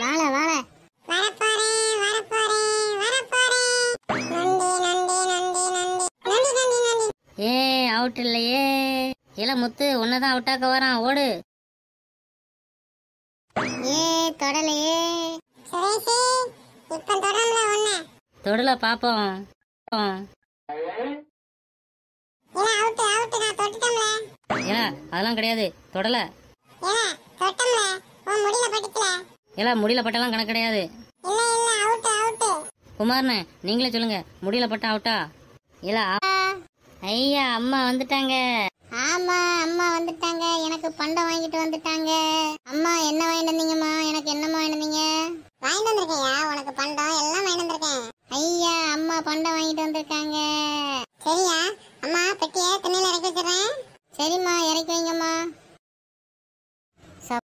வாழ வாழ வரப்போறேன் வரப்போறேன் வரப்போறேன் நந்தி நந்தி ஏ அவுட் இல்லையே இல்ல முத்து உன்னதான் அவுட்டாக்க வரான் ஓடு ஏ தொடலையே சுரேஷே இப்ப தொடரல ஒண்ணு தொடல பாப்போம் அதெல்லாம் கிடையாது தொடல எல்லாம் முடியல பட்டெல்லாம் கணக்கு கிடையாது குமார்னு நீங்களே சொல்லுங்க முடியல பட்டா அவுட்டா இல்ல ஐயா அம்மா வந்துட்டாங்க ஆமா அம்மா வந்துட்டாங்க எனக்கு பண்டம் வாங்கிட்டு வந்துட்டாங்க அம்மா என்ன வாங்கிட்டு வந்தீங்கம்மா எனக்கு என்னம்மா வாங்கிட்டு வந்தீங்க வாங்கிட்டு வந்திருக்கேயா உனக்கு பண்டம் எல்லாம் வாங்கிட்டு வந்திருக்கேன் ஐயா அம்மா பண்டம் வாங்கிட்டு வந்திருக்காங்க சரியா அம்மா பெட்டியை தண்ணியில இறக்கி வச்சிடறேன் சரிம்மா இறக்கி வைங்க